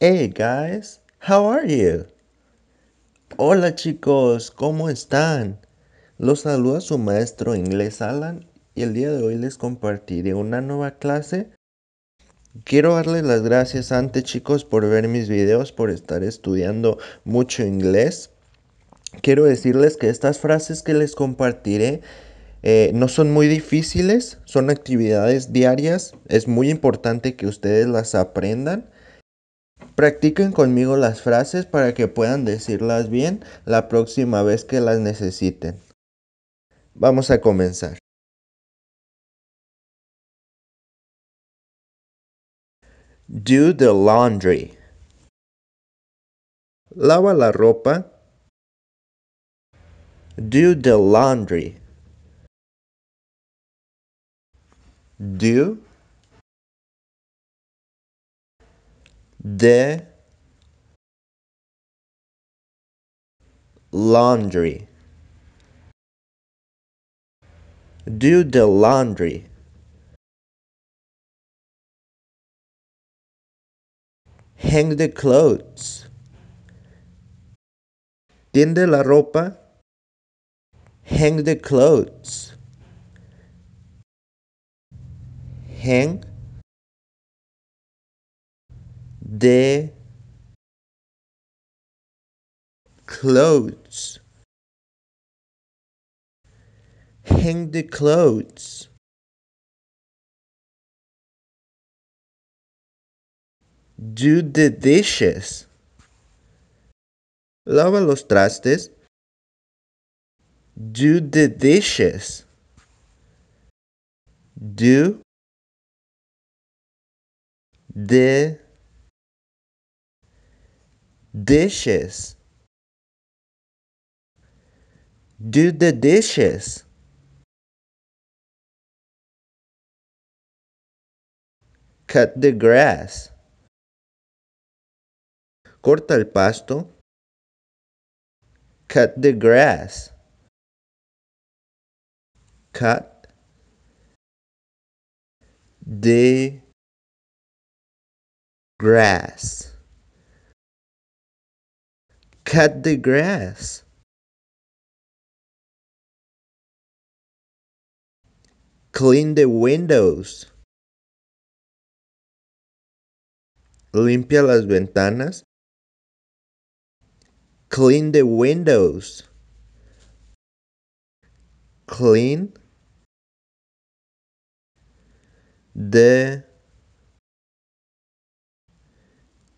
Hey guys, how are you? Hola chicos, ¿cómo están? Los saluda su maestro inglés Alan y el día de hoy les compartiré una nueva clase. Quiero darles las gracias antes chicos por ver mis videos, por estar estudiando mucho inglés. Quiero decirles que estas frases que les compartiré eh, no son muy difíciles, son actividades diarias. Es muy importante que ustedes las aprendan Practiquen conmigo las frases para que puedan decirlas bien la próxima vez que las necesiten. Vamos a comenzar. Do the laundry. Lava la ropa. Do the laundry. Do the laundry do the laundry hang the clothes tiende la ropa hang the clothes hang their clothes. Hang the clothes. Do the dishes. Lava los trastes. Do the dishes. Do the dishes do the dishes cut the grass corta el pasto cut the grass cut the grass cut the grass. Clean the windows. Limpia las ventanas. Clean the windows. Clean the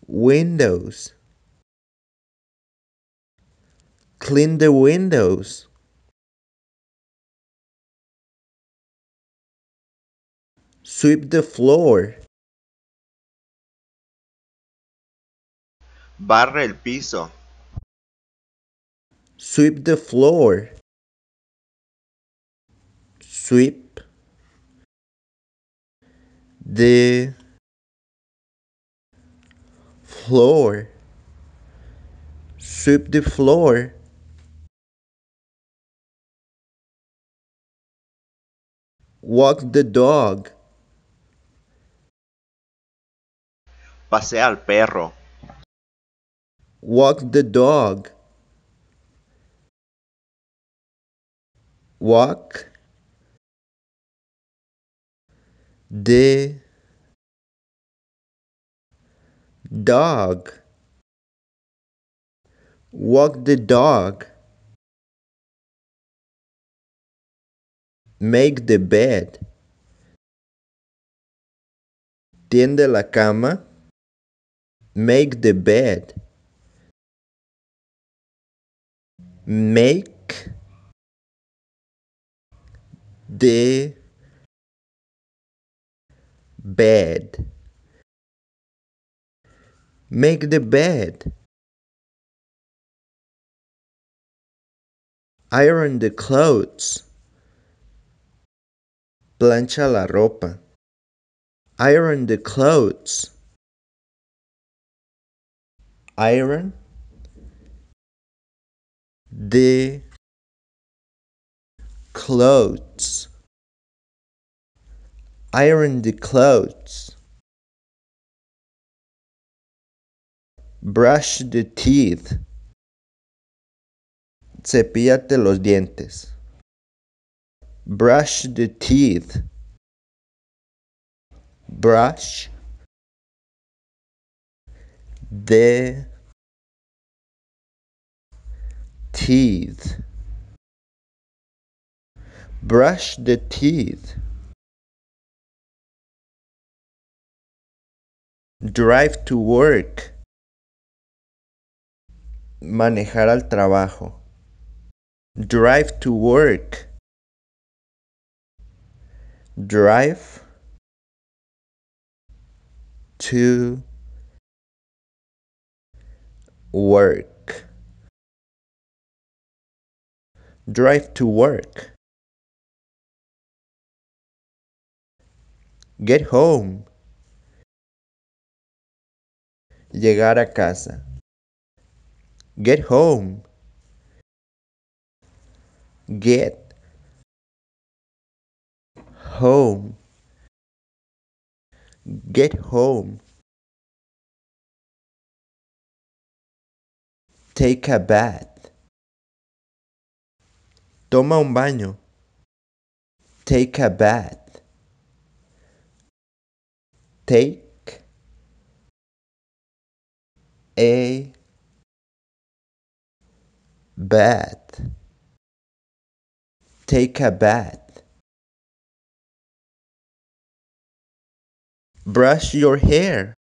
windows. clean the windows. Sweep the floor. Barre el piso. Sweep the floor. Sweep the floor. Sweep the floor. walk the dog. Pasea al perro. Walk the dog. Walk the dog. Walk the dog. Make the bed. Tiende la cama. Make the bed. Make the bed. Make the bed. Iron the clothes. plancha la ropa. Iron the clothes. Iron the clothes. Iron the clothes. Brush the teeth. Cepillate los dientes. brush the teeth brush the teeth brush the teeth drive to work manejar al trabajo drive to work drive to work drive to work get home llegar a casa get home get home. Get home. Take a bath. Toma un baño. Take a bath. Take a bath. Take a bath. Brush your hair.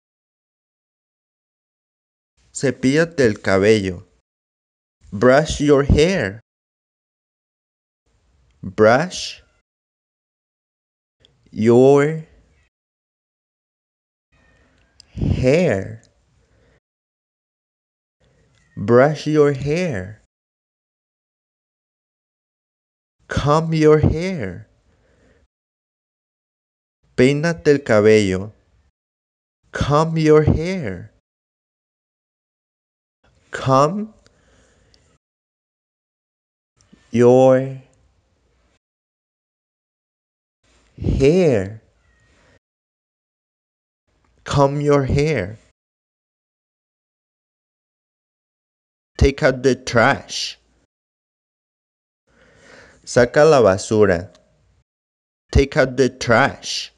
Cepíllate el cabello. Brush your hair. Brush your hair. Brush your hair. Comb your hair. Peínate el cabello. Comb your hair. Comb your hair. Comb your hair. Take out the trash. Saca la basura. Take out the trash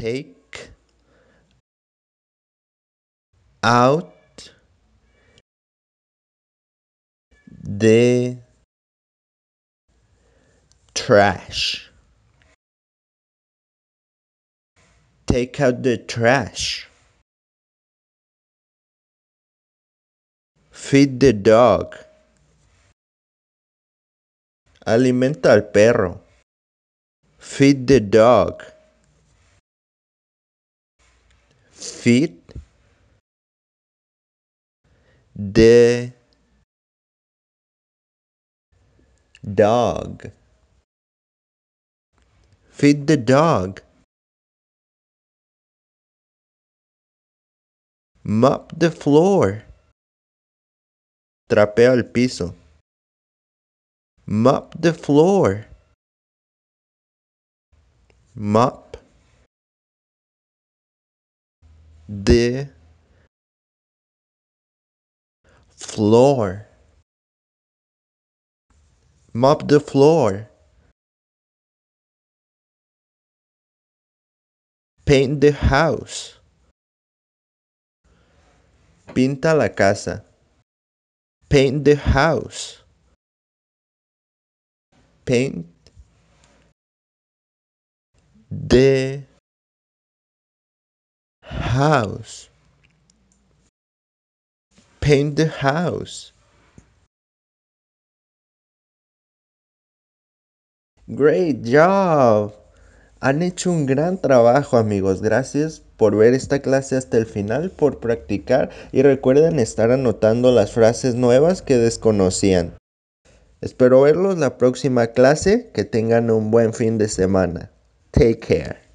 take out the trash. Take out the trash. Feed the dog. Alimenta al perro. Feed the dog feet the dog feed the dog mop the floor trapea el piso mop the floor mop the floor mop the floor paint the house pinta la casa paint the house paint the house. Paint the house. Great job. Han hecho un gran trabajo amigos. Gracias por ver esta clase hasta el final, por practicar y recuerden estar anotando las frases nuevas que desconocían. Espero verlos la próxima clase. Que tengan un buen fin de semana. Take care.